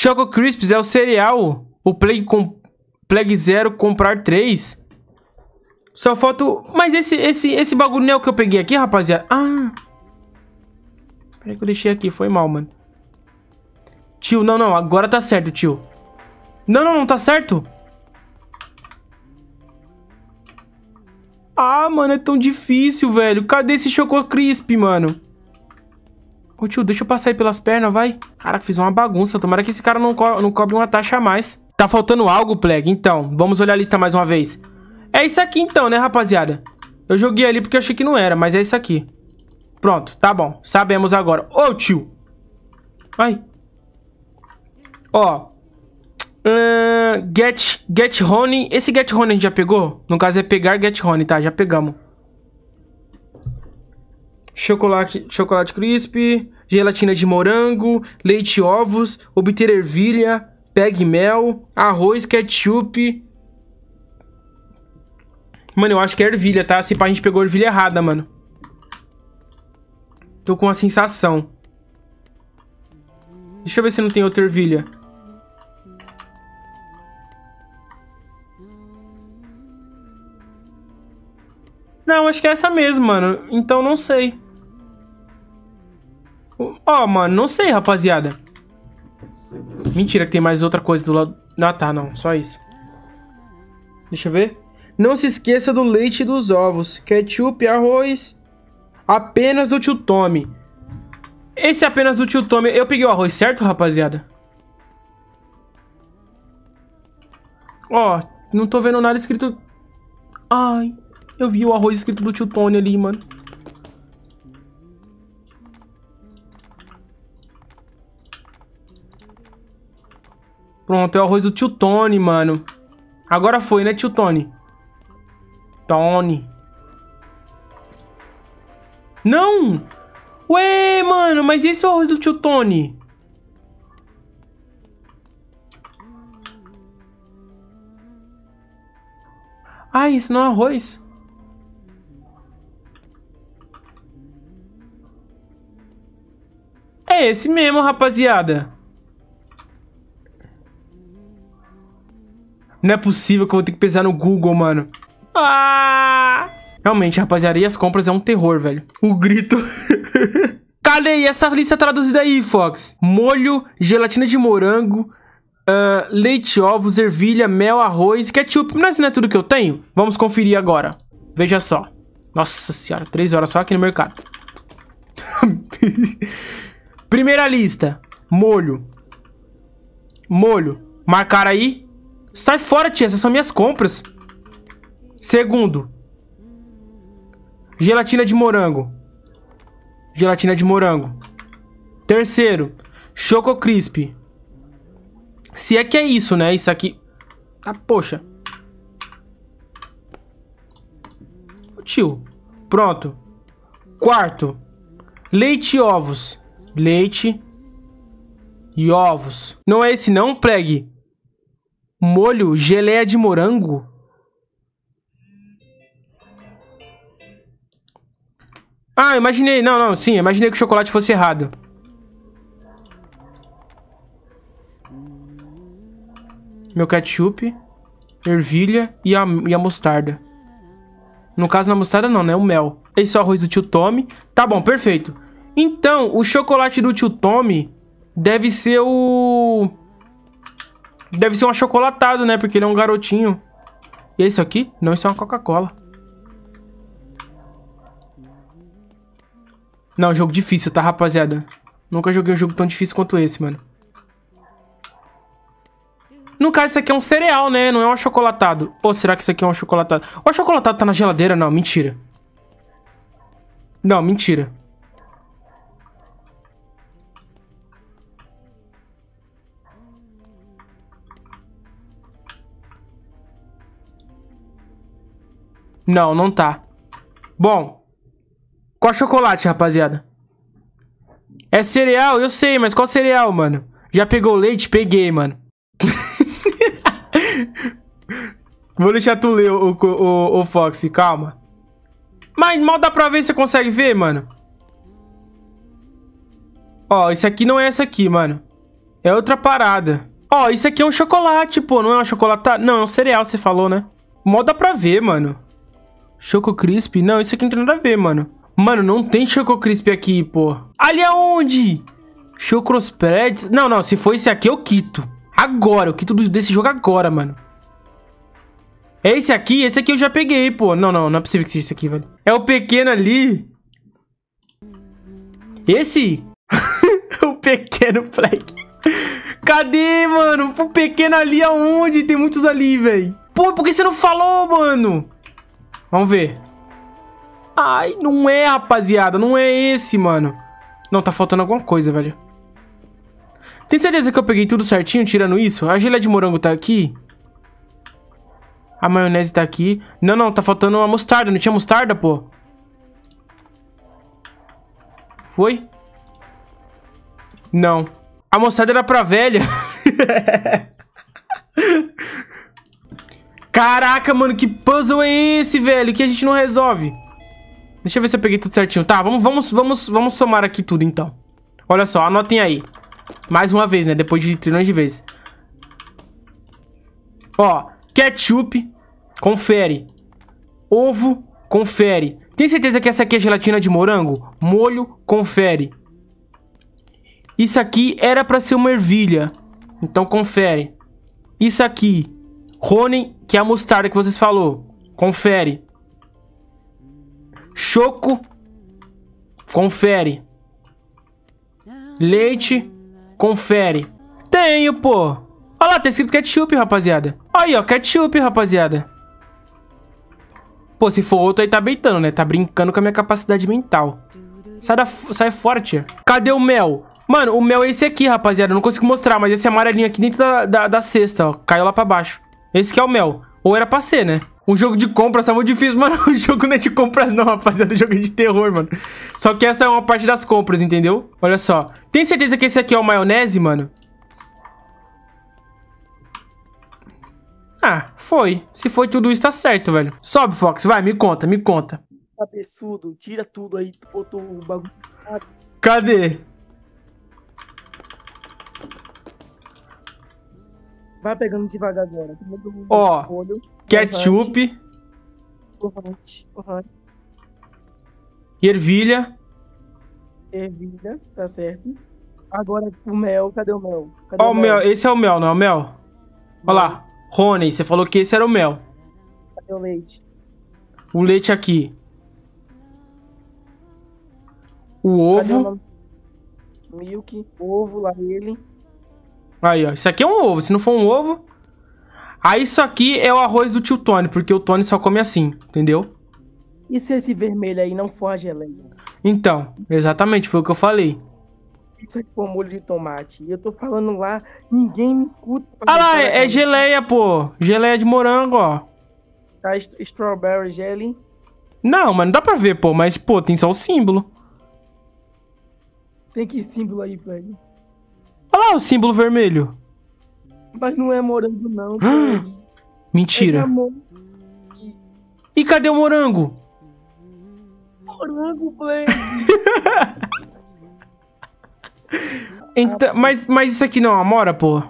Choco Crisps é o cereal. O Plague, com... Plague Zero comprar 3. Só falta... Mas esse, esse, esse bagulho não é o que eu peguei aqui, rapaziada? Ah... Peraí que eu deixei aqui, foi mal, mano. Tio, não, não, agora tá certo, tio. Não, não, não tá certo. Ah, mano, é tão difícil, velho. Cadê esse Choco Crisp, mano? Ô tio, deixa eu passar aí pelas pernas, vai. Caraca, fiz uma bagunça. Tomara que esse cara não, co não cobre uma taxa a mais. Tá faltando algo, Plague? Então, vamos olhar a lista mais uma vez. É isso aqui então, né, rapaziada? Eu joguei ali porque achei que não era, mas é isso aqui. Pronto, tá bom. Sabemos agora. Ô, tio! Ai. Ó. Uh, get, get Honey. Esse Get Honey a gente já pegou? No caso é pegar Get Honey, tá? Já pegamos chocolate, chocolate crisp, gelatina de morango, leite e ovos, obter ervilha, pegmel mel, arroz, ketchup. Mano, eu acho que é ervilha, tá? Se pá, a gente pegou ervilha errada, mano. Tô com a sensação. Deixa eu ver se não tem outra ervilha. Não, acho que é essa mesmo, mano. Então não sei. Ó, oh, mano, não sei, rapaziada. Mentira que tem mais outra coisa do lado... Ah, tá, não. Só isso. Deixa eu ver. Não se esqueça do leite e dos ovos. Ketchup, arroz... Apenas do tio Tommy. Esse é apenas do tio Tommy. Eu peguei o arroz, certo, rapaziada? Ó, não tô vendo nada escrito... Ai, eu vi o arroz escrito do tio Tony ali, mano. Pronto, é o arroz do tio Tony, mano. Agora foi, né, tio Tony? Tony. Não! Ué, mano, mas esse é o arroz do tio Tony? Ah, isso não é arroz. É esse mesmo, rapaziada. Não é possível que eu vou ter que pesar no Google, mano. Ah! Realmente, rapaziada, e as compras é um terror, velho. O grito... Cadê aí essa lista traduzida aí, Fox? Molho, gelatina de morango, uh, leite, ovos, ervilha, mel, arroz, ketchup. Mas não é tudo que eu tenho? Vamos conferir agora. Veja só. Nossa senhora, três horas só aqui no mercado. Primeira lista. Molho. Molho. Marcar aí. Sai fora, tia. Essas são minhas compras. Segundo. Gelatina de morango. Gelatina de morango. Terceiro. Choco Crisp. Se é que é isso, né? Isso aqui... Ah, poxa. Tio. Pronto. Quarto. Leite e ovos. Leite e ovos. Não é esse não, Plague? molho geleia de morango. Ah, imaginei. Não, não, sim, imaginei que o chocolate fosse errado. Meu ketchup, ervilha e a, e a mostarda. No caso, na mostarda não, né? O mel. Esse é o arroz do tio Tommy. Tá bom, perfeito. Então, o chocolate do tio Tommy deve ser o... Deve ser um achocolatado, né? Porque ele é um garotinho. E esse é aqui? Não, isso é uma Coca-Cola. Não, jogo difícil, tá, rapaziada? Nunca joguei um jogo tão difícil quanto esse, mano. No caso, isso aqui é um cereal, né? Não é um achocolatado. Ou será que isso aqui é um achocolatado? O achocolatado tá na geladeira? Não, mentira. Não, mentira. Não, não tá. Bom. Qual chocolate, rapaziada? É cereal? Eu sei, mas qual cereal, mano? Já pegou leite? Peguei, mano. Vou deixar tu ler, o, o, o, o Fox, calma. Mas mal dá pra ver se você consegue ver, mano. Ó, isso aqui não é essa aqui, mano. É outra parada. Ó, isso aqui é um chocolate, pô. Não é um chocolate? Não, é um cereal, você falou, né? Mal dá pra ver, mano. Choco Crisp? Não, isso aqui não tem nada a ver, mano. Mano, não tem Choco Crisp aqui, pô. Ali aonde? Chocros Preds? Não, não, se for esse aqui, eu quito. Agora, eu quito desse jogo agora, mano. É esse aqui? Esse aqui eu já peguei, pô. Não, não, não é possível que seja esse aqui, velho. É o pequeno ali. Esse? É o pequeno flag. Cadê, mano? O pequeno ali aonde? Tem muitos ali, velho. Pô, por que você não falou, mano? Vamos ver. Ai, não é, rapaziada. Não é esse, mano. Não, tá faltando alguma coisa, velho. Tem certeza que eu peguei tudo certinho, tirando isso? A geleia de morango tá aqui. A maionese tá aqui. Não, não, tá faltando a mostarda. Não tinha mostarda, pô. Foi? Não. A mostarda era pra velha. Caraca, mano, que puzzle é esse, velho? Que a gente não resolve. Deixa eu ver se eu peguei tudo certinho. Tá, vamos, vamos, vamos, vamos somar aqui tudo, então. Olha só, anotem aí. Mais uma vez, né? Depois de trilhões de vezes. Ó, ketchup, confere. Ovo, confere. Tem certeza que essa aqui é gelatina de morango? Molho, confere. Isso aqui era pra ser uma ervilha. Então confere. Isso aqui Ronin, que é a mostarda que vocês falou. Confere. Choco. Confere. Leite. Confere. Tenho, pô. Olha lá, tá escrito ketchup, rapaziada. Aí, ó, ketchup, rapaziada. Pô, se for outro aí tá beitando, né? Tá brincando com a minha capacidade mental. Sai, da, sai fora, tia. Cadê o mel? Mano, o mel é esse aqui, rapaziada. Eu não consigo mostrar, mas esse amarelinho aqui dentro da, da, da cesta, ó. Caiu lá pra baixo. Esse que é o mel. Ou era pra ser, né? Um jogo de compras tá muito difícil, mano. O jogo não é de compras não, rapaziada. O é jogo é de terror, mano. Só que essa é uma parte das compras, entendeu? Olha só. Tem certeza que esse aqui é o maionese, mano? Ah, foi. Se foi tudo isso, tá certo, velho. Sobe, Fox. Vai, me conta, me conta. Cabeçudo, tá tira tudo aí. Botou o bagulho. Cadê? Vai pegando devagar agora. Ó, oh, ketchup. Corrante, corrante. Ervilha. Ervilha, tá certo. Agora o mel, cadê o mel? Cadê Ó, o mel? esse é o mel, não é o mel? mel. Olha lá, Rony, você falou que esse era o mel. Cadê o leite? O leite aqui. O ovo. O Milk, ovo lá ele. Aí, ó. Isso aqui é um ovo. Se não for um ovo... Aí isso aqui é o arroz do tio Tony, porque o Tony só come assim, entendeu? E se esse vermelho aí não for a geleia? Então, exatamente, foi o que eu falei. Isso aqui foi molho de tomate. Eu tô falando lá, ninguém me escuta. Ah lá, é, é geleia, pô. Geleia de morango, ó. Tá, strawberry jelly. Não, mas não dá pra ver, pô. Mas, pô, tem só o símbolo. Tem que símbolo aí, velho. Olha lá o símbolo vermelho. Mas não é morango, não. Ah! Mentira. É e cadê o morango? Morango, Blaze. então, ah, mas, mas isso aqui não é uma amora, pô?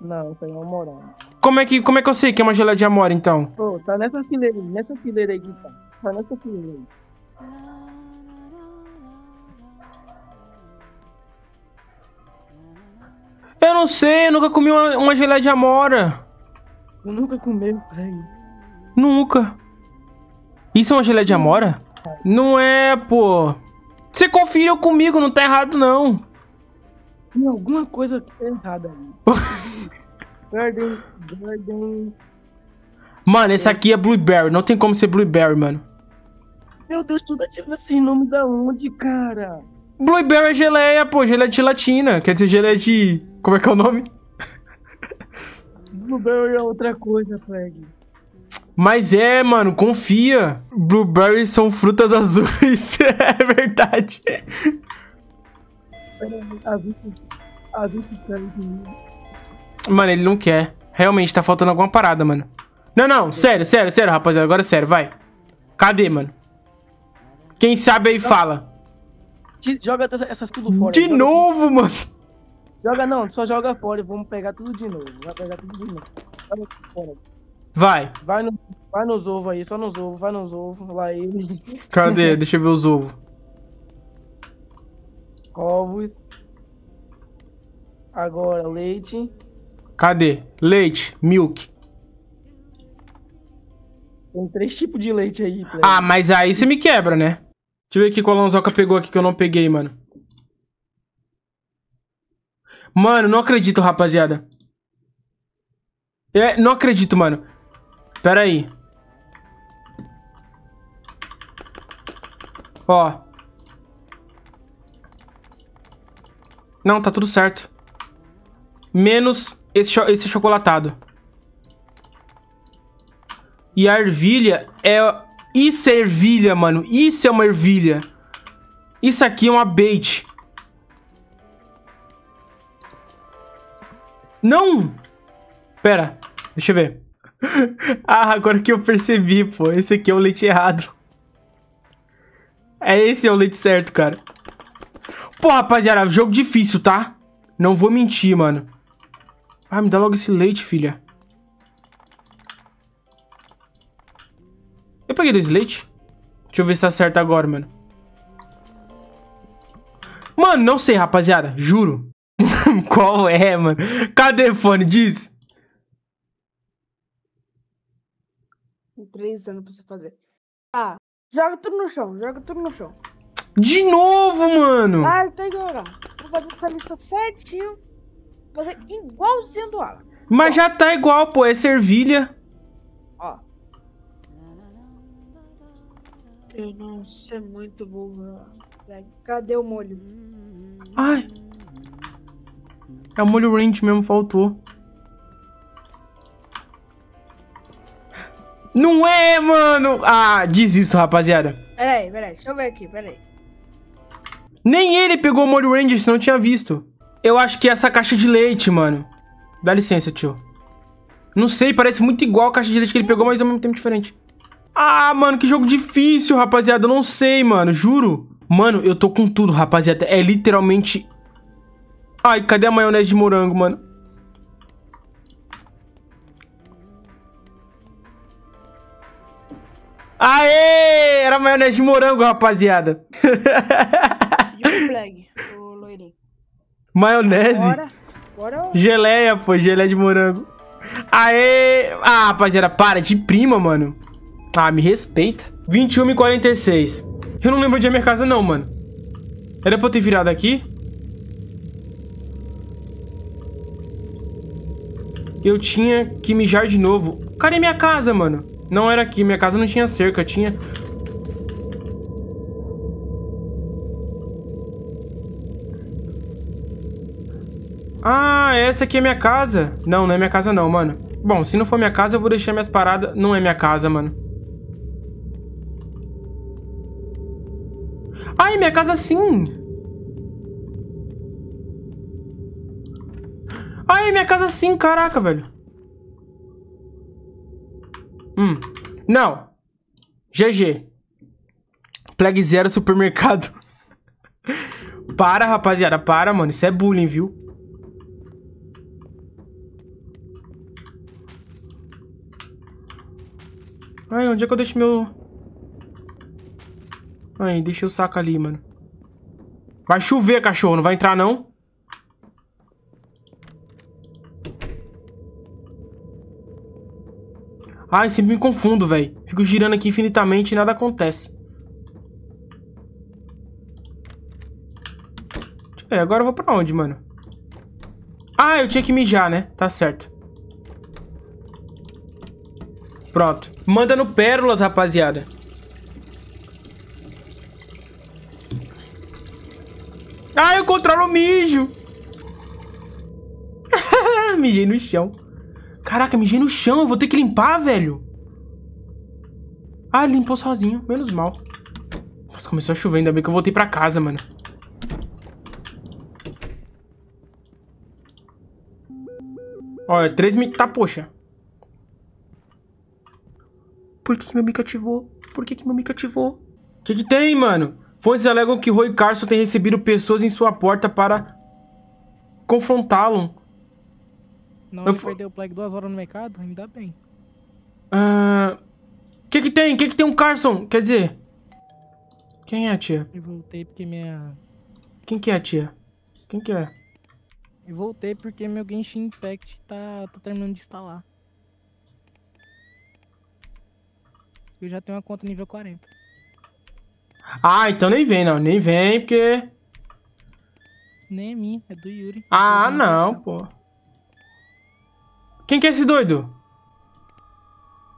Não, isso aí é uma morango. Como é, que, como é que eu sei que é uma geleia de amora, então? Pô, tá nessa fileira aí, nessa fileira aí, tá. Tá nessa fileira aí. Eu não sei, eu nunca comi uma, uma geleia de amora. Eu nunca comi, velho. Nunca. Isso é uma geleia de amora? Não é, pô. Você conferiu comigo, não tá errado, não. Tem alguma coisa que tá errada aí. garden, garden... Mano, esse aqui é blueberry. Não tem como ser blueberry, mano. Meu Deus, tudo tá é tirando esses assim, nomes da onde, cara? Blueberry é geleia, pô. Geleia de gelatina. Quer dizer, geleia de... Como é que é o nome? Blueberry é outra coisa, Craig. Mas é, mano, confia. Blueberries são frutas azuis. é verdade. Mano, ele não quer. Realmente, tá faltando alguma parada, mano. Não, não, sério, sério, sério, rapaziada. Agora é sério, vai. Cadê, mano? Quem sabe aí fala joga essas tudo fora. De novo, tudo. mano! Joga não, só joga fora. e Vamos pegar tudo de novo. Vai pegar tudo de novo. fora. Vai. Vai, no, vai nos ovos aí, só nos ovos, vai nos ovos, lá ele. Cadê? Deixa eu ver os ovos. Ovos. Agora, leite. Cadê? Leite, milk. Tem três tipos de leite aí. Ah, mas aí você me quebra, né? Deixa eu ver que o pegou aqui que eu não peguei, mano. Mano, não acredito, rapaziada. É, não acredito, mano. Pera aí. Ó. Não, tá tudo certo. Menos esse, cho esse chocolatado. E a ervilha é isso é ervilha, mano. Isso é uma ervilha. Isso aqui é uma bait. Não! Pera, deixa eu ver. ah, agora que eu percebi, pô. Esse aqui é o leite errado. É esse é o leite certo, cara. Pô, rapaziada, jogo difícil, tá? Não vou mentir, mano. Ah, me dá logo esse leite, filha. peguei do Slate. Deixa eu ver se tá certo agora, mano. Mano, não sei, rapaziada. Juro. Qual é, mano? Cadê, o fone? Diz. Três anos pra você fazer. Ah, joga tudo no chão. Joga tudo no chão. De novo, mano! Ah, eu tenho que Vou fazer essa lista certinho. Vou fazer é igualzinho do Alan. Mas já tá igual, pô. É servilha. Ó. Eu não sei é muito burro. Cadê o molho? Ai! É o molho range mesmo, faltou. Não é, mano! Ah, desisto, rapaziada. Peraí, peraí, deixa eu ver aqui, peraí. Nem ele pegou o molho range, senão eu tinha visto. Eu acho que é essa caixa de leite, mano. Dá licença, tio. Não sei, parece muito igual a caixa de leite que ele pegou, mas ao é mesmo tempo diferente. Ah, mano, que jogo difícil, rapaziada. Eu não sei, mano, juro. Mano, eu tô com tudo, rapaziada. É literalmente... Ai, cadê a maionese de morango, mano? Aê! Era maionese de morango, rapaziada. Maionese? Geleia, pô. Geleia de morango. Aê! Ah, rapaziada, para. De prima, mano. Ah, me respeita. 21 e 46. Eu não lembro onde é minha casa não, mano. Era pra eu ter virado aqui? Eu tinha que mijar de novo. Cadê minha casa, mano? Não era aqui. Minha casa não tinha cerca. Tinha... Ah, essa aqui é minha casa. Não, não é minha casa não, mano. Bom, se não for minha casa, eu vou deixar minhas paradas. Não é minha casa, mano. Ai minha casa sim! Ai, minha casa sim, caraca, velho. Hum. Não. GG. Plague Zero Supermercado. para, rapaziada, para, mano. Isso é bullying, viu? Ai, onde é que eu deixo meu... Aí, deixa o saco ali, mano. Vai chover, cachorro. Não vai entrar, não? Ai, sempre me confundo, velho. Fico girando aqui infinitamente e nada acontece. Aí, agora eu vou pra onde, mano? Ah, eu tinha que mijar, né? Tá certo. Pronto. Manda no Pérolas, rapaziada. Ah, eu controlo o mijo. mijei no chão. Caraca, mijei no chão. Eu vou ter que limpar, velho. Ah, ele limpou sozinho. Menos mal. Nossa, começou a chover. Ainda bem que eu voltei pra casa, mano. Olha, é três mil... Tá, poxa. Por que, que meu me ativou? Por que, que meu me ativou? O que que tem, mano? Fontes alegam que Roy Carson tem recebido pessoas em sua porta para confrontá-lo. Não, eu perdeu o Plague duas horas no mercado? Ainda bem. O uh, ah, que que tem? O que que tem um Carson? Quer dizer... Quem é a tia? Eu voltei porque minha... Quem que é a tia? Quem que é? Eu voltei porque meu Genshin Impact tá, tá terminando de instalar. Eu já tenho uma conta nível 40. Ah, então nem vem, não. Nem vem, porque... Nem é minha, é do Yuri. Ah, não, pô. Quem que é esse doido?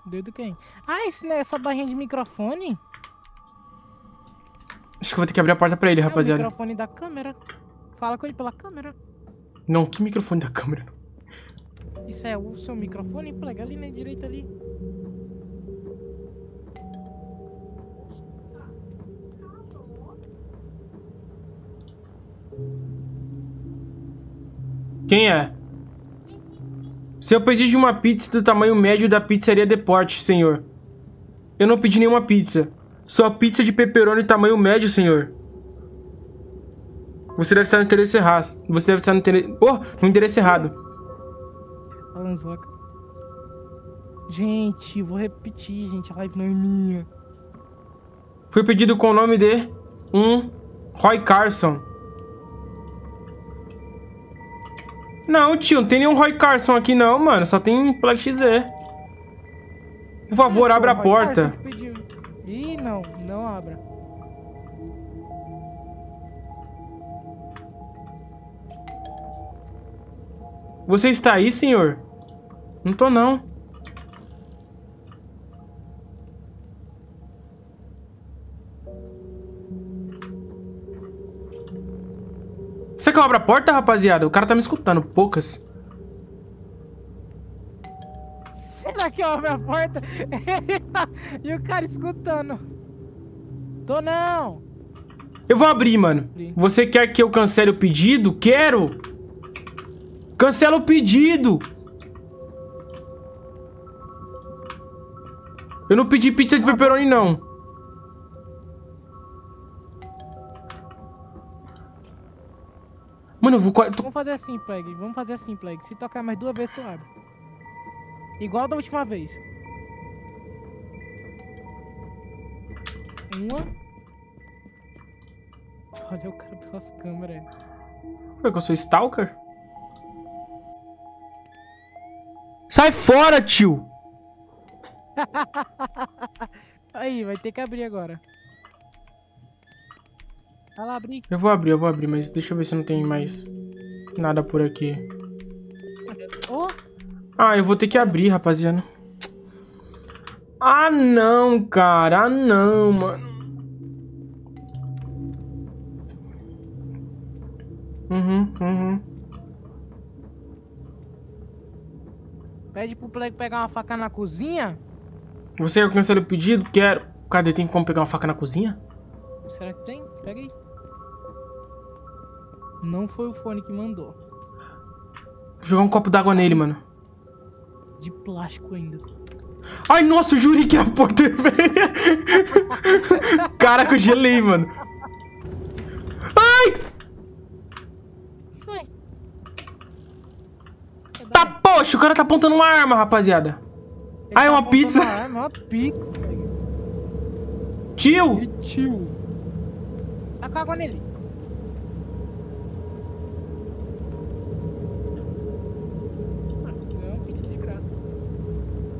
Doido quem? Ah, esse não é essa barrinha de microfone? Acho que eu vou ter que abrir a porta pra ele, é rapaziada. o microfone da câmera. Fala com ele pela câmera. Não, que microfone da câmera? Isso é o seu microfone? Plega ali na né? direita ali. Quem é? Se eu pedisse uma pizza do tamanho médio da pizzaria Deporte, senhor. Eu não pedi nenhuma pizza. Sua pizza de pepperoni tamanho médio, senhor. Você deve estar no interesse errado. Você deve estar no interesse... Oh, no endereço errado. Alanzoca. Gente, vou repetir, gente. A live não é minha. Foi pedido com o nome de... Um... Roy Carson. Não, tio, não tem nenhum Roy Carson aqui não, mano. Só tem Black XE. Por favor, abra a porta. Ih, não. Não abra. Você está aí, senhor? Não tô, não. Você que eu abro a porta, rapaziada? O cara tá me escutando. Poucas. Será que eu é abro a porta? e o cara escutando. Tô não. Eu vou abrir, mano. Você quer que eu cancele o pedido? Quero! Cancela o pedido! Eu não pedi pizza de pepperoni, não. Mano, eu vou... Vamos fazer assim, Plague. Vamos fazer assim, Plague. Se tocar mais duas vezes, tu abre. Igual da última vez. Uma. Olha o cara pelas câmeras. que eu sou stalker? Sai fora, tio! Aí, vai ter que abrir agora. Vai lá abrir. Eu vou abrir, eu vou abrir, mas deixa eu ver se não tem mais nada por aqui. Oh. Ah, eu vou ter que abrir, rapaziada. Ah, não, cara. Ah, não, mano. Uhum, uhum. Pede pro Plague pegar uma faca na cozinha? Você alcançou o pedido? Quero. Cadê? Tem como pegar uma faca na cozinha? Será que tem? Pega aí. Não foi o fone que mandou. Vou jogar um copo d'água nele, mano. De plástico ainda. Ai, nossa, jurei que era porta Caraca, eu gelei, mano. Ai! Foi. Tá, poxa, o cara tá apontando uma arma, rapaziada. Ele é tá uma pizza. Uma arma, uma Tio! E tio. Taca tá água nele.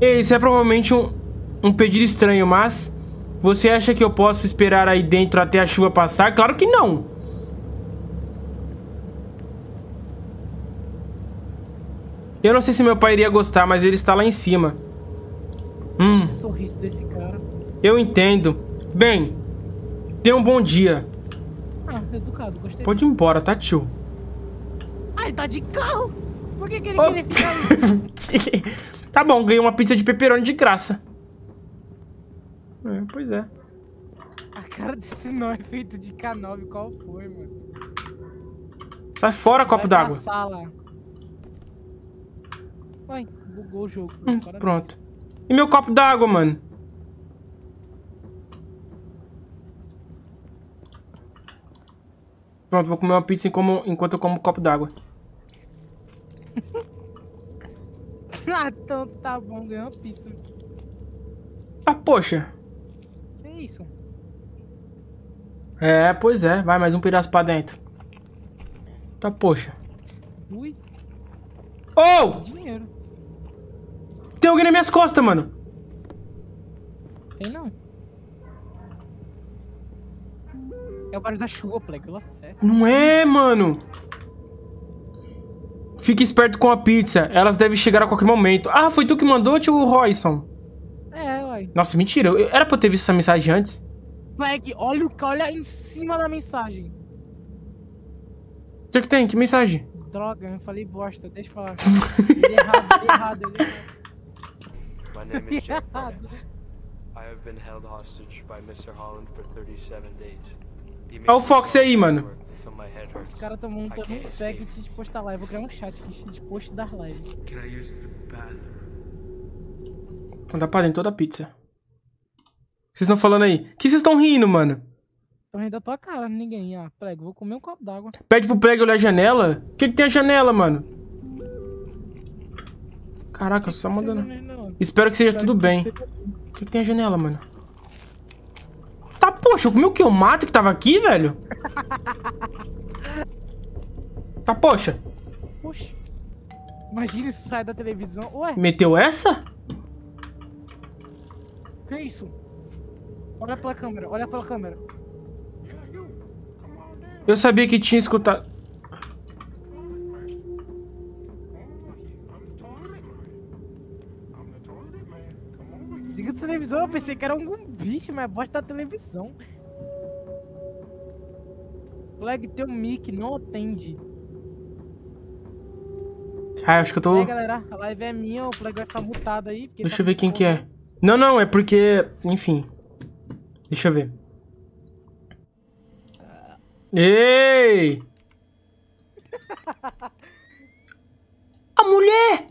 Isso é provavelmente um, um pedido estranho, mas... Você acha que eu posso esperar aí dentro até a chuva passar? Claro que não! Eu não sei se meu pai iria gostar, mas ele está lá em cima. Hum. Esse sorriso desse cara. Eu entendo. Bem, tenha um bom dia. Ah, educado, gostei. Pode ir embora, tá, tio? Ah, ele tá de carro? Por que, que ele oh. queria ficar Tá bom, ganhei uma pizza de pepperoni de graça. É, pois é. A cara desse nó é feito de K9, qual foi, mano? Sai fora, copo d'água. sala. Ué, bugou o jogo. Hum, pronto. E meu copo d'água, mano? Pronto, vou comer uma pizza enquanto eu como um copo d'água. ah, então tá bom, ganhou uma pizza. Ah, poxa. Que é isso? É, pois é. Vai, mais um pedaço pra dentro. Tá, poxa. Ui. Oh! Dinheiro. Tem alguém nas minhas costas, mano. Tem não. É o barulho da chuva, Plague. Não é, mano. Fique esperto com a pizza. Elas devem chegar a qualquer momento. Ah, foi tu que mandou, tio Royson? É, uai. Nossa, mentira. Eu, era pra eu ter visto essa mensagem antes? Moleque, olha o que olha em cima da mensagem. O que, tem? Que mensagem? Droga, eu falei bosta. Deixa eu falar. ele é errado, ele é errado, ele é errado. My name is Jack Bennett. I have been held hostage by Mr. Holland for 37 days. Olha o Fox aí, mano. Os caras estão montando um tag de postar live. Vou criar um chat aqui de post da live. Quando aparem toda a pizza. O que vocês estão falando aí? O que vocês estão rindo, mano? Tô rindo da tua cara, ninguém. Ah, prego, vou comer um copo d'água. Pede pro prego olhar a janela? O que, que tem a janela, mano? Caraca, só mandando. Espero que seja tudo bem. O que, que tem a janela, mano? Tá, poxa, eu comi o que? O mato que tava aqui, velho? Tá, poxa. Poxa. Imagina isso sai da televisão. Ué? Meteu essa? Que é isso? Olha pela câmera, olha pela câmera. Eu sabia que tinha escutado. Diga televisão, eu pensei que era algum bicho, mas bosta é da televisão. Colega, teu mic não atende. Ah, acho que eu tô... É, galera, a live é minha, o Plague vai ficar mutado aí. Deixa tá eu ver quem bom. que é. Não, não, é porque... Enfim. Deixa eu ver. Ei! a mulher!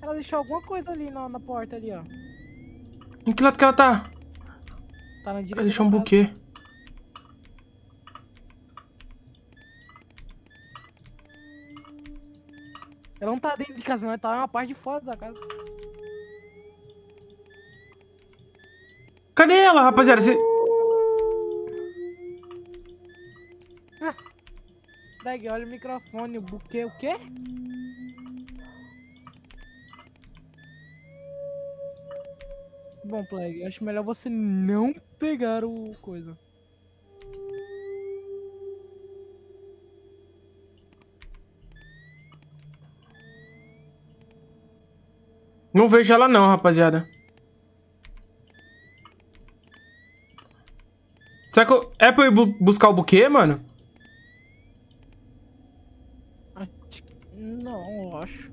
Ela deixou alguma coisa ali na, na porta ali, ó. Em que lado que ela tá? Tá na direita. Ela deixou um buquê. Casa. Ela não tá dentro de casa, não. Ela tá na parte de fora da casa. Cadê ela, rapaziada? Você... Ah. olha o microfone, o buquê, o quê? Bom, Plague, acho melhor você não pegar o coisa. Não vejo ela não, rapaziada. Será que eu... É pra eu ir buscar o buquê, mano? Não, acho.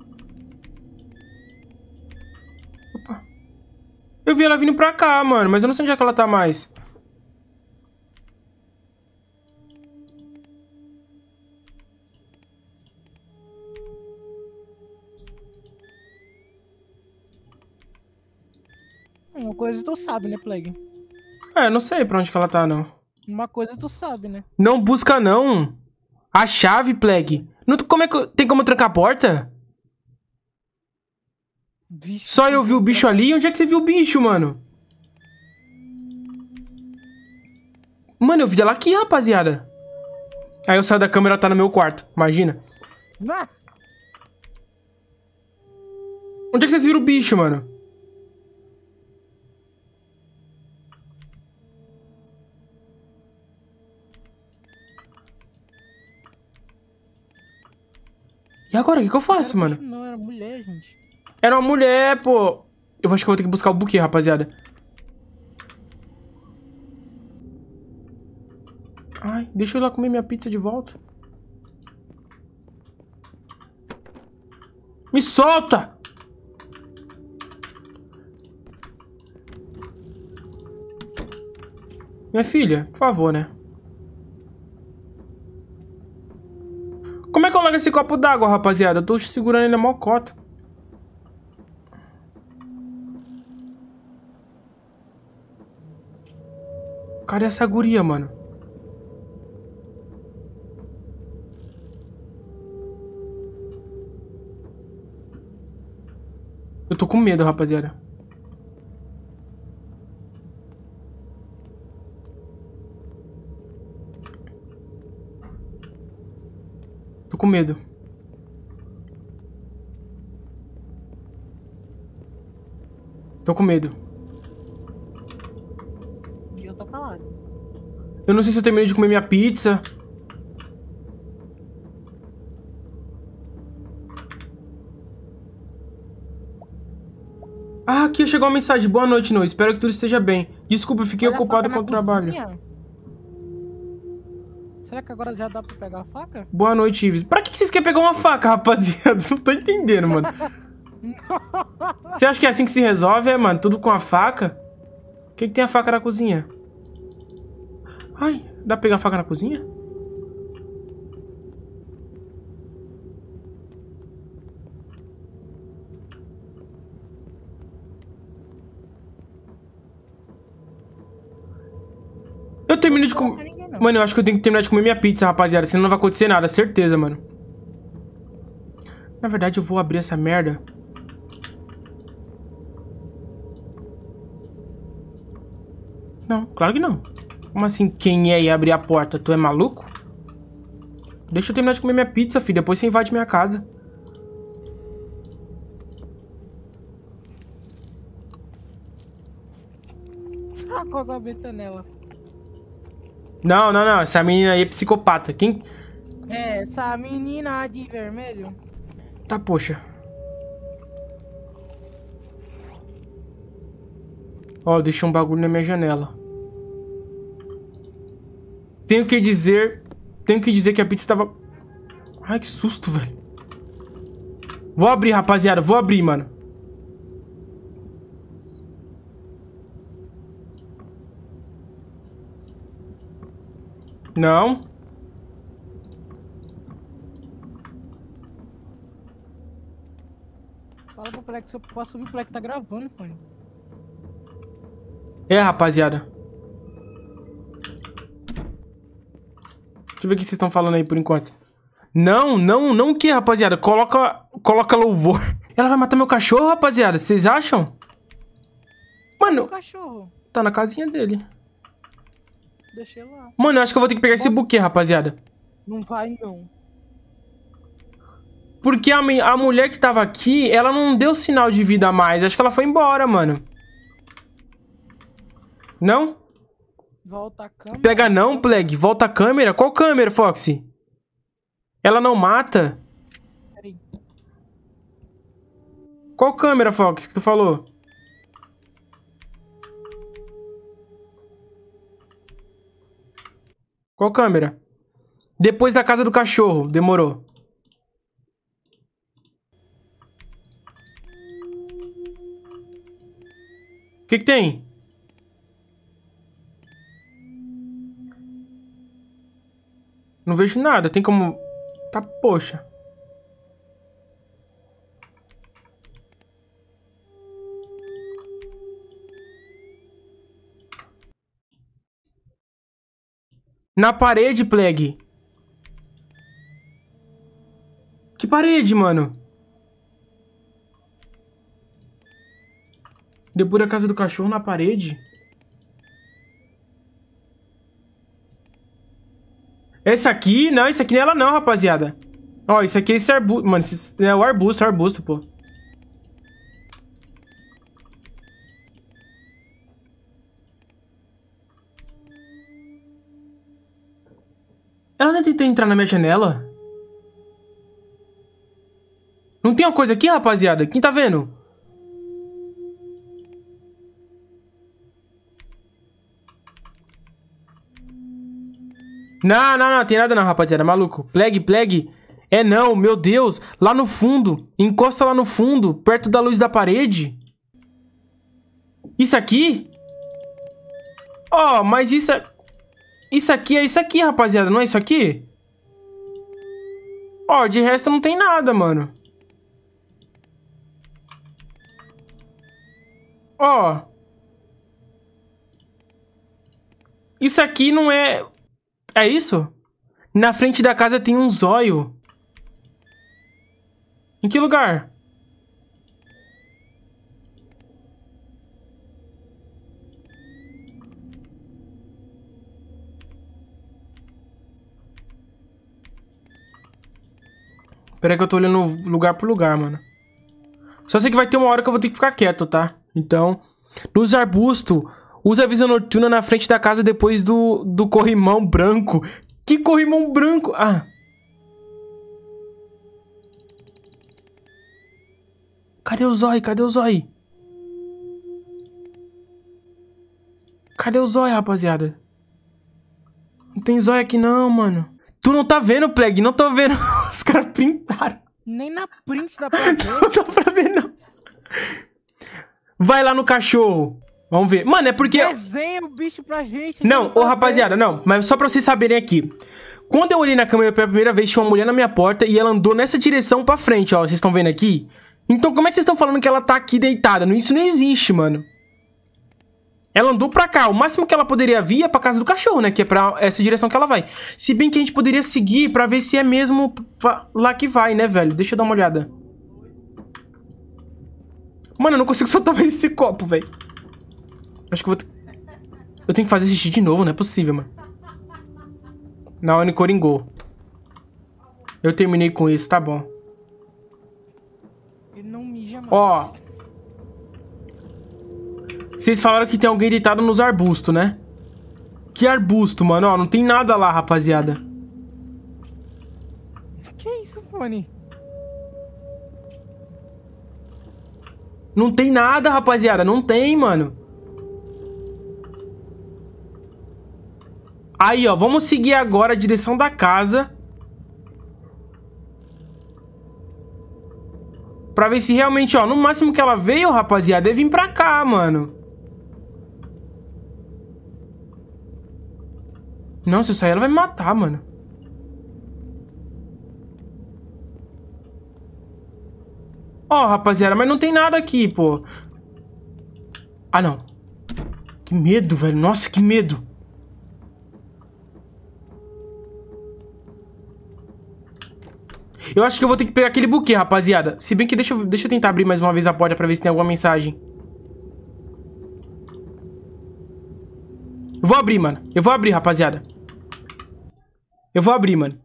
Opa. Eu vi ela vindo pra cá, mano, mas eu não sei onde é que ela tá mais. coisa tu sabe, né, Plague? É, não sei pra onde que ela tá, não. Uma coisa tu sabe, né? Não busca, não. A chave, Plague. Não, como é que, tem como trancar a porta? Só eu vi o bicho ali? Onde é que você viu o bicho, mano? Mano, eu vi ela aqui, rapaziada. Aí eu saio da câmera, ela tá no meu quarto. Imagina. Ah. Onde é que vocês viram o bicho, mano? E agora, o que, que eu faço, mano? Não, era mulher, gente. Era uma mulher, pô. Eu acho que eu vou ter que buscar o buquê, rapaziada. Ai, deixa eu ir lá comer minha pizza de volta. Me solta! Minha filha, por favor, né? Como é que eu largo esse copo d'água, rapaziada? Eu tô segurando ele a mocota. Cadê essa guria, mano? Eu tô com medo, rapaziada. Tô com medo. Tô com medo. E eu tô falando. Eu não sei se eu terminei de comer minha pizza. Ah, aqui chegou uma mensagem. Boa noite, Noe. Espero que tudo esteja bem. Desculpa, fiquei Olha ocupado é com o cozinha. trabalho que agora já dá pra pegar a faca? Boa noite, Ives. Pra que vocês querem pegar uma faca, rapaziada? Não tô entendendo, mano. Você acha que é assim que se resolve, é, mano? Tudo com a faca? O que, que tem a faca na cozinha? Ai, dá pra pegar a faca na cozinha? Eu termino de comer não. Mano, eu acho que eu tenho que terminar de comer minha pizza, rapaziada. Senão não vai acontecer nada, certeza, mano. Na verdade, eu vou abrir essa merda. Não, claro que não. Como assim, quem é e abrir a porta? Tu é maluco? Deixa eu terminar de comer minha pizza, filho. Depois você invade minha casa. com a nela. Não, não, não. Essa menina aí é psicopata. Quem. É, essa menina de vermelho. Tá, poxa. Ó, oh, deixou um bagulho na minha janela. Tenho que dizer... Tenho que dizer que a pizza estava... Ai, que susto, velho. Vou abrir, rapaziada. Vou abrir, mano. Não. Fala pro Plex, eu posso subir, o Plex tá gravando, fone. É, rapaziada. Deixa eu ver o que vocês estão falando aí por enquanto. Não, não, não o que, rapaziada? Coloca, coloca louvor. Ela vai matar meu cachorro, rapaziada? Vocês acham? Mano... Meu cachorro? Tá na casinha dele. Deixei lá. Mano, eu acho que eu vou ter que pegar esse buquê, rapaziada. Não vai, não. Porque a, a mulher que tava aqui, ela não deu sinal de vida mais. Acho que ela foi embora, mano. Não? Volta a câmera. Pega não, Plague. Volta a câmera. Qual câmera, Foxy? Ela não mata? Peraí. Qual câmera, Fox, que tu falou? Qual câmera? Depois da casa do cachorro. Demorou. O que, que tem? Não vejo nada. Tem como... Tá, poxa. Na parede, Plague. Que parede, mano? Depura a casa do cachorro na parede? Essa aqui? Não, isso aqui não é ela não, rapaziada. Ó, isso aqui é esse arbusto. Mano, esse... é o arbusto, é o arbusto, pô. nada entrar na minha janela. Não tem uma coisa aqui, rapaziada? Quem tá vendo? Não, não, não, tem nada não, rapaziada, maluco. Plague, plague. É não, meu Deus. Lá no fundo. Encosta lá no fundo, perto da luz da parede. Isso aqui? Ó, oh, mas isso é... Isso aqui é isso aqui, rapaziada, não é isso aqui? Ó, de resto não tem nada, mano. Ó. Isso aqui não é... É isso? Na frente da casa tem um zóio. Em que lugar? Pera aí que eu tô olhando lugar por lugar, mano. Só sei que vai ter uma hora que eu vou ter que ficar quieto, tá? Então, nos arbustos, usa a visão noturna na frente da casa depois do, do corrimão branco. Que corrimão branco? Ah... Cadê o Zói? Cadê o Zói? Cadê o Zói, rapaziada? Não tem Zói aqui não, mano. Tu não tá vendo, Plague? Não tô vendo. Os caras printaram. Nem na print dá pra ver. Não dá pra ver, não. Vai lá no cachorro. Vamos ver. Mano, é porque... Desenha o bicho pra gente. Não, ô rapaziada, não. Mas só pra vocês saberem aqui. Quando eu olhei na câmera pela primeira vez, tinha uma mulher na minha porta e ela andou nessa direção pra frente, ó. Vocês estão vendo aqui? Então como é que vocês estão falando que ela tá aqui deitada? Isso não existe, mano. Ela andou pra cá. O máximo que ela poderia vir é pra casa do cachorro, né? Que é pra essa direção que ela vai. Se bem que a gente poderia seguir pra ver se é mesmo lá que vai, né, velho? Deixa eu dar uma olhada. Mano, eu não consigo soltar mais esse copo, velho. Acho que eu vou... Eu tenho que fazer xixi de novo, não é possível, mano. Na hora coringou. Eu terminei com isso, tá bom. Ele não mija mais. Ó, vocês falaram que tem alguém deitado nos arbustos, né? Que arbusto, mano? Ó, não tem nada lá, rapaziada. Que isso, Fone? Não tem nada, rapaziada. Não tem, mano. Aí, ó. Vamos seguir agora a direção da casa. Pra ver se realmente, ó. No máximo que ela veio, rapaziada, é vir pra cá, mano. Não, se eu sair ela vai me matar, mano. Ó, oh, rapaziada, mas não tem nada aqui, pô. Ah, não. Que medo, velho. Nossa, que medo. Eu acho que eu vou ter que pegar aquele buquê, rapaziada. Se bem que deixa eu, deixa eu tentar abrir mais uma vez a porta pra ver se tem alguma mensagem. Eu vou abrir, mano. Eu vou abrir, rapaziada. Eu vou abrir, mano.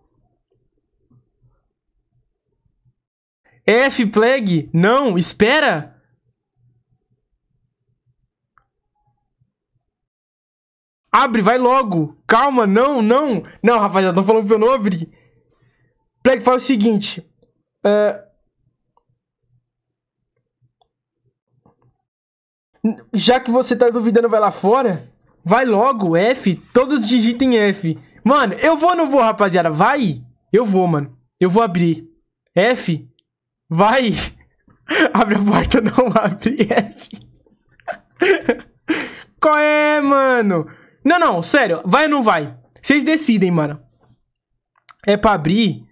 f plague? Não, espera! Abre, vai logo! Calma, não, não! Não, rapaziada, estão falando pra eu não abrir. faz o seguinte. Uh... Já que você tá duvidando, vai lá fora. Vai logo, F. Todos digitem F. Mano, eu vou ou não vou, rapaziada? Vai! Eu vou, mano. Eu vou abrir. F. Vai! abre a porta, não abre. F. Qual é, mano? Não, não, sério. Vai ou não vai? Vocês decidem, mano. É pra abrir?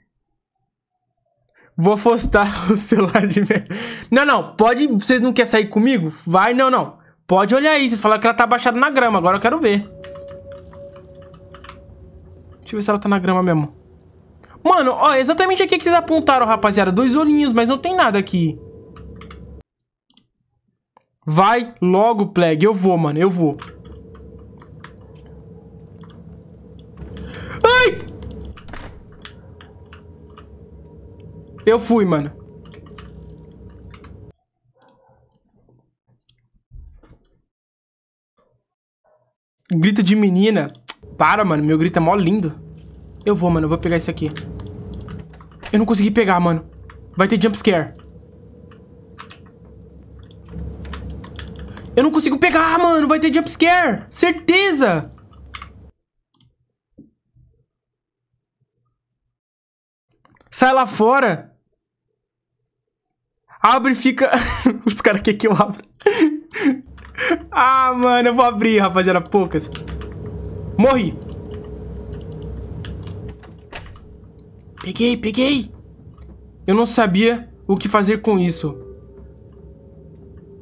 Vou afastar o celular de merda. Não, não, pode. Vocês não querem sair comigo? Vai, não, não. Pode olhar aí. Vocês falaram que ela tá baixada na grama. Agora eu quero ver. Deixa eu ver se ela tá na grama mesmo. Mano, ó, exatamente aqui que vocês apontaram, rapaziada. Dois olhinhos, mas não tem nada aqui. Vai logo, Plague. Eu vou, mano, eu vou. Ai! Eu fui, mano. Grito de menina. Para, mano. Meu grito é mó lindo. Eu vou, mano. Eu vou pegar esse aqui. Eu não consegui pegar, mano. Vai ter jumpscare. Eu não consigo pegar, mano. Vai ter jumpscare. Certeza. Sai lá fora. Abre e fica... Os caras querem que eu abra. ah, mano. Eu vou abrir, rapaziada. Poucas. Morri. Peguei, peguei! Eu não sabia o que fazer com isso.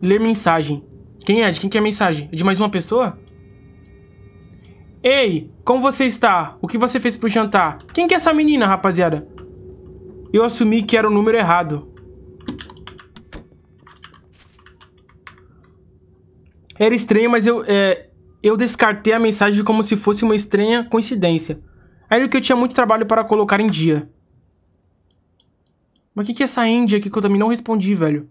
Ler mensagem. Quem é? De quem que é a mensagem? É de mais uma pessoa? Ei, como você está? O que você fez pro jantar? Quem que é essa menina, rapaziada? Eu assumi que era o número errado. Era estranho, mas eu, é, eu descartei a mensagem como se fosse uma estranha coincidência. Era o que eu tinha muito trabalho para colocar em dia. Mas o que, que é essa Índia aqui que eu também não respondi, velho?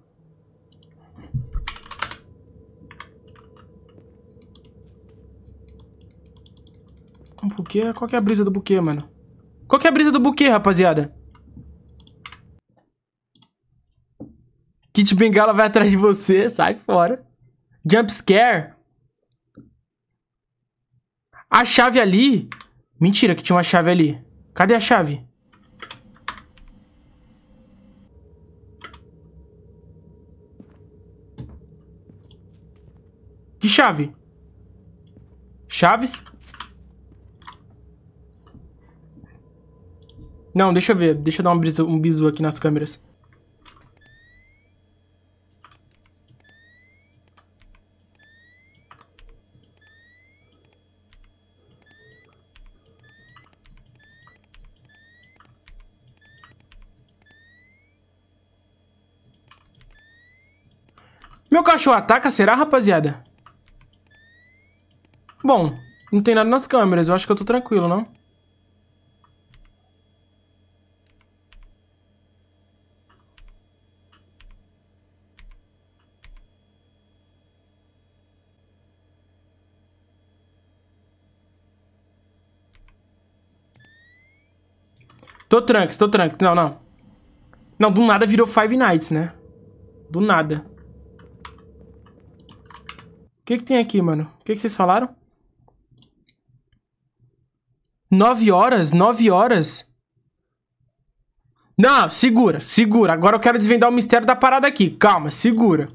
Um buquê? Qual que é a brisa do buquê, mano? Qual que é a brisa do buquê, rapaziada? Kit Bengala vai atrás de você, sai fora. Jump scare. A chave ali Mentira, que tinha uma chave ali. Cadê a chave? Que chave? Chaves? Não, deixa eu ver. Deixa eu dar um bisu, um bisu aqui nas câmeras. Meu cachorro ataca, será, rapaziada? Bom, não tem nada nas câmeras. Eu acho que eu tô tranquilo, não? Tô tranks, tô tranks. Não, não. Não, do nada virou Five Nights, né? Do nada que que tem aqui, mano? O que que vocês falaram? Nove horas? Nove horas? Não, segura, segura. Agora eu quero desvendar o mistério da parada aqui. Calma, segura.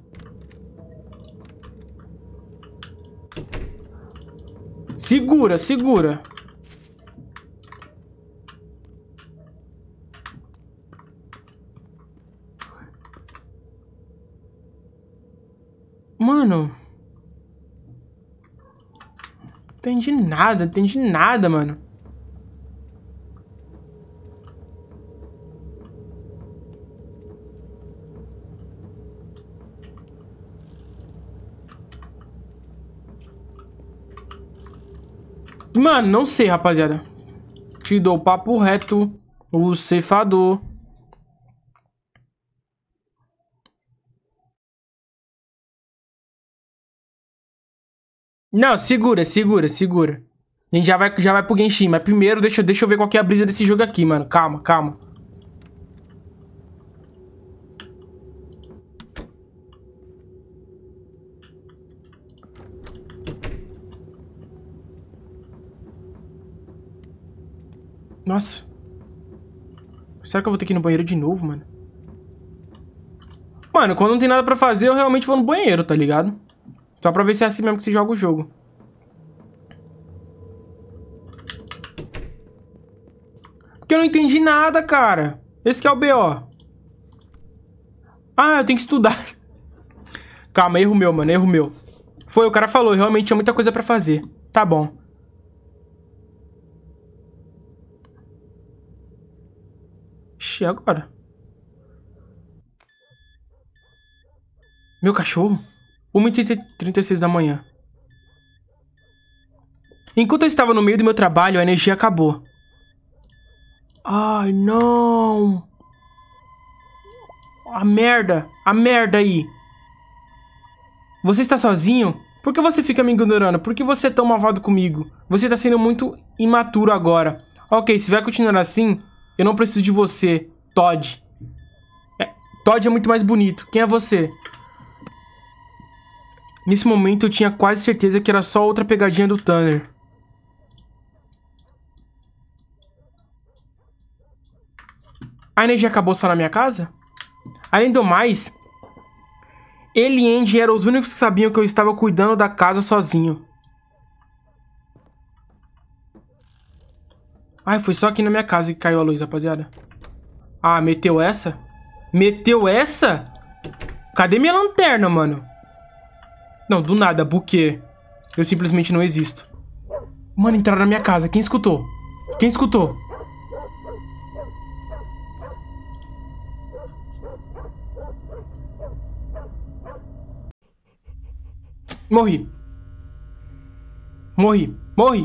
Segura, segura. Mano... entendi nada, não entendi nada, mano. Mano, não sei, rapaziada. Te dou papo reto, o ceifador. Não, segura, segura, segura. A gente já vai, já vai pro Genshin, mas primeiro deixa, deixa eu ver qual é a brisa desse jogo aqui, mano. Calma, calma. Nossa. Será que eu vou ter que ir no banheiro de novo, mano? Mano, quando não tem nada pra fazer, eu realmente vou no banheiro, tá ligado? Só pra ver se é assim mesmo que se joga o jogo. Porque eu não entendi nada, cara. Esse que é o B.O. Ah, eu tenho que estudar. Calma, erro meu, mano, erro meu. Foi, o cara falou, realmente tinha muita coisa pra fazer. Tá bom. Ixi, agora? Meu cachorro? 1h36 da manhã. Enquanto eu estava no meio do meu trabalho, a energia acabou. Ai, não! A merda! A merda aí! Você está sozinho? Por que você fica me ignorando? Por que você é tão malvado comigo? Você está sendo muito imaturo agora. Ok, se vai continuar assim, eu não preciso de você, Todd. É, Todd é muito mais bonito. Quem é você? Nesse momento eu tinha quase certeza que era só outra pegadinha do Tanner. A energia acabou só na minha casa? Além do mais, ele e Andy eram os únicos que sabiam que eu estava cuidando da casa sozinho. Ai, foi só aqui na minha casa que caiu a luz, rapaziada. Ah, meteu essa? Meteu essa? Cadê minha lanterna, mano? Não, do nada, buquê. Eu simplesmente não existo. Mano, entraram na minha casa. Quem escutou? Quem escutou? Morri. Morri. Morri.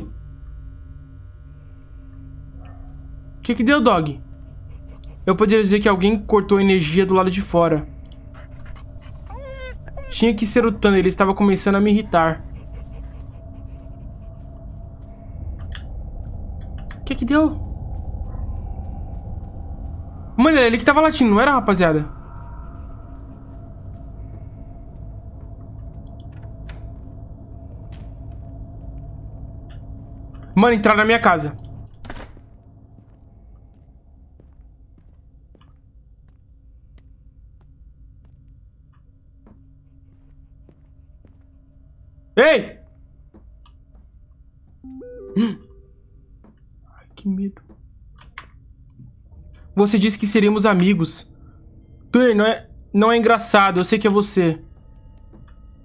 O que que deu, dog? Eu poderia dizer que alguém cortou a energia do lado de fora. Tinha que ser o Tano. ele estava começando a me irritar. O que que deu? Mano, ele que tava latindo, não era, rapaziada? Mano, entrar na minha casa. Ei! Ai, que medo. Você disse que seríamos amigos. Tuner, não é, não é engraçado. Eu sei que é você.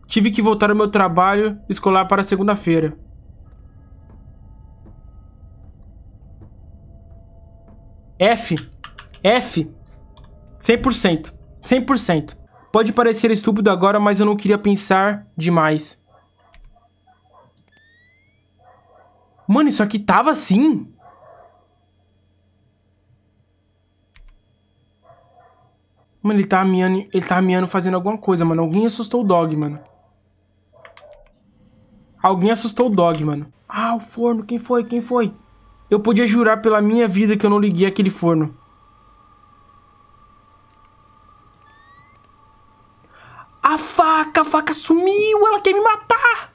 Tive que voltar ao meu trabalho escolar para segunda-feira. F. F. 100%. 100%. Pode parecer estúpido agora, mas eu não queria pensar demais. Mano, isso aqui tava assim? Mano, ele tá miando, ele tá miando fazendo alguma coisa, mano. Alguém assustou o dog, mano. Alguém assustou o dog, mano. Ah, o forno, quem foi? Quem foi? Eu podia jurar pela minha vida que eu não liguei aquele forno. A faca, a faca sumiu, ela quer me matar.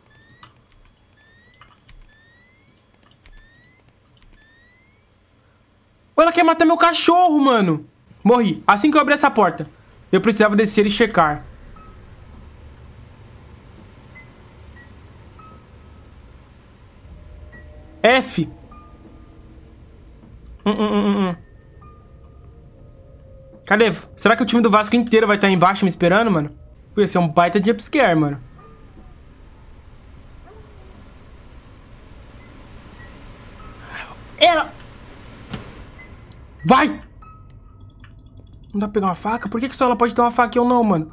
Ela quer matar meu cachorro, mano. Morri. Assim que eu abri essa porta. Eu precisava descer e checar. F. Hum hum, hum, hum, hum, Cadê? Será que o time do Vasco inteiro vai estar embaixo me esperando, mano? Ia ser um baita de upscare, mano. Ela... Vai! Não dá pra pegar uma faca? Por que, que só ela pode ter uma faca e eu não, mano?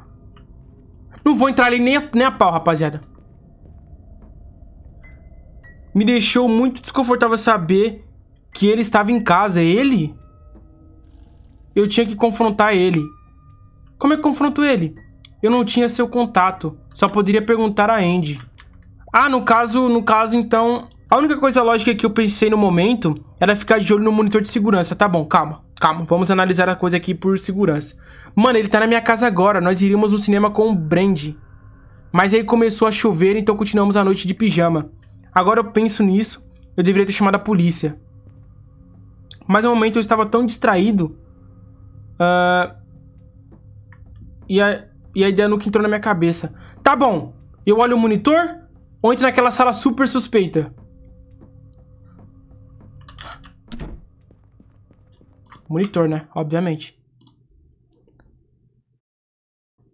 Não vou entrar ali nem a, nem a pau, rapaziada. Me deixou muito desconfortável saber que ele estava em casa. Ele? Eu tinha que confrontar ele. Como é que confronto ele? Eu não tinha seu contato. Só poderia perguntar a Andy. Ah, no caso, no caso, então... A única coisa lógica que eu pensei no momento era ficar de olho no monitor de segurança. Tá bom, calma, calma. Vamos analisar a coisa aqui por segurança. Mano, ele tá na minha casa agora. Nós iríamos no cinema com o Brand. Mas aí começou a chover, então continuamos a noite de pijama. Agora eu penso nisso, eu deveria ter chamado a polícia. Mas no momento eu estava tão distraído. Uh, e, a, e a ideia nunca entrou na minha cabeça. Tá bom, eu olho o monitor ou entro naquela sala super suspeita? monitor, né? Obviamente.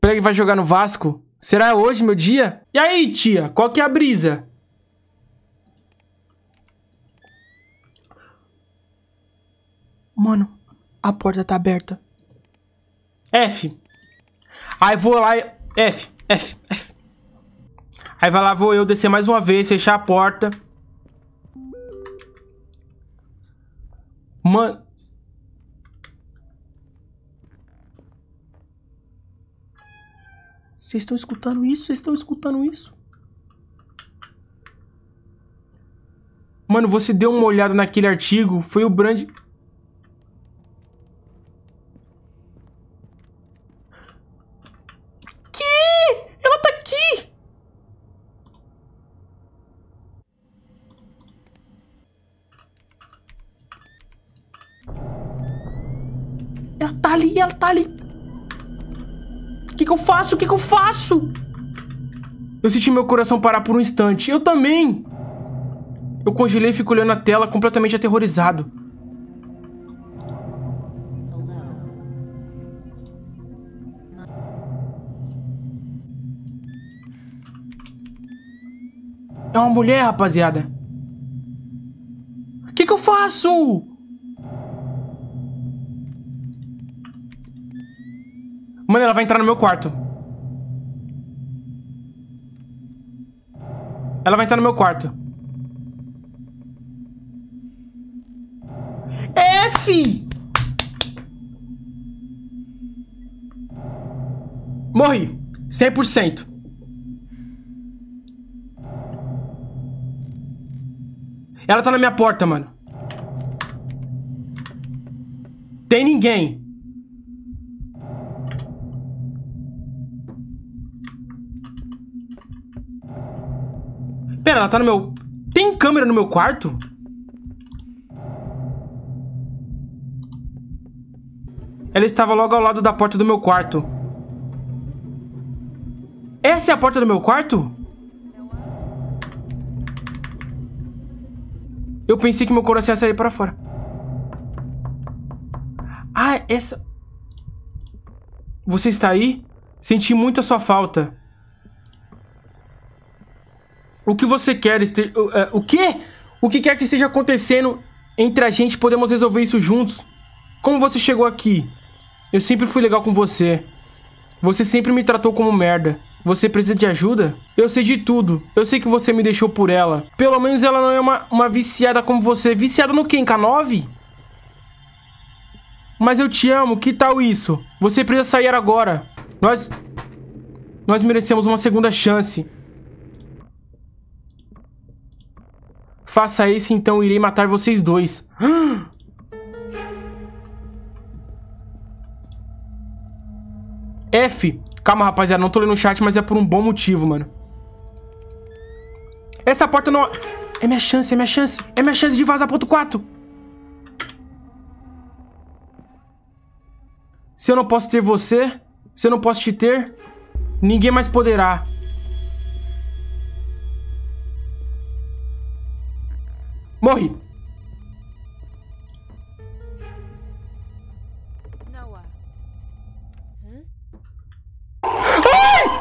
Peraí, vai jogar no Vasco? Será hoje meu dia? E aí, tia? Qual que é a brisa? Mano, a porta tá aberta. F. Aí vou lá e... F, F, F. Aí vai lá, vou eu descer mais uma vez, fechar a porta. Mano... Vocês estão escutando isso? Vocês estão escutando isso? Mano, você deu uma olhada naquele artigo. Foi o Brand. Que? Ela tá aqui! Ela tá ali, ela tá ali que, que eu faço? O que, que eu faço? Eu senti meu coração parar por um instante. Eu também! Eu congelei e fico olhando a tela, completamente aterrorizado. É uma mulher, rapaziada. O que, que eu faço? Mano, ela vai entrar no meu quarto. Ela vai entrar no meu quarto. Morri, cem Morri. 100%. Ela tá na minha porta, mano. Tem ninguém. Ela tá no meu... Tem câmera no meu quarto? Ela estava logo ao lado da porta do meu quarto. Essa é a porta do meu quarto? Eu pensei que meu coração ia sair pra fora. Ah, essa... Você está aí? Senti muito a sua falta o que você quer, este... o é, que? O que quer que esteja acontecendo entre a gente, podemos resolver isso juntos. Como você chegou aqui? Eu sempre fui legal com você. Você sempre me tratou como merda. Você precisa de ajuda? Eu sei de tudo. Eu sei que você me deixou por ela. Pelo menos ela não é uma, uma viciada como você. Viciada no quê? Em K9? Mas eu te amo. Que tal isso? Você precisa sair agora. Nós... Nós merecemos uma segunda chance. Faça isso, então irei matar vocês dois. F. Calma, rapaziada, não tô lendo o chat, mas é por um bom motivo, mano. Essa porta não... É minha chance, é minha chance. É minha chance de vazar ponto 4. Se eu não posso ter você, se eu não posso te ter, ninguém mais poderá. morri hum? Ai!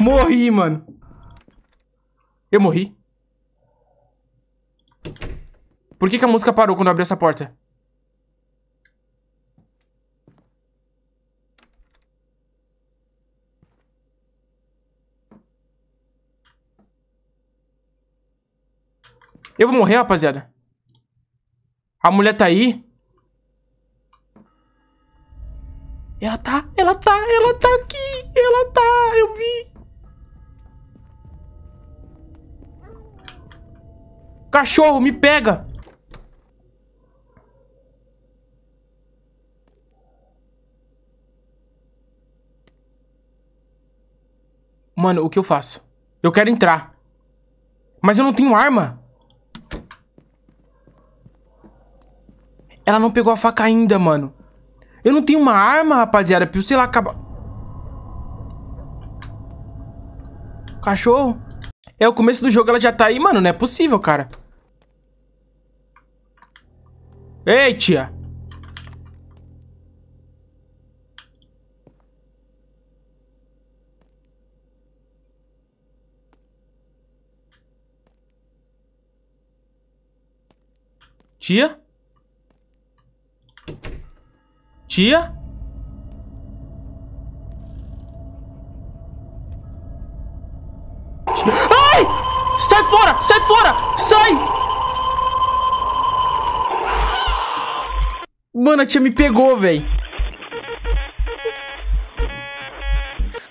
Morri, mano. Eu morri. Por que, que a música parou quando eu abri essa porta? Eu vou morrer, rapaziada. A mulher tá aí. Ela tá, ela tá, ela tá aqui. Ela tá, eu vi. Cachorro, me pega. Mano, o que eu faço? Eu quero entrar. Mas eu não tenho arma. Ela não pegou a faca ainda, mano. Eu não tenho uma arma, rapaziada. Pra sei lá acabar... Cachorro? É, o começo do jogo ela já tá aí. Mano, não é possível, cara. Ei, tia. Tia? Tia? Tia? Ai! Sai fora! Sai fora! Sai! Mano, a tia me pegou, velho.